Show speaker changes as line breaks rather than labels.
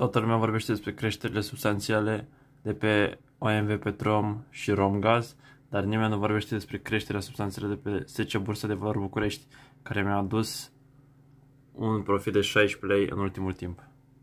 Toată lumea vorbește despre creșterile substanțiale de pe OMV Petrom și Romgaz, dar nimeni nu vorbește despre creșterea substanțelor de pe 10 bursa de valori București, care mi-a adus un profit de 16 lei în ultimul timp.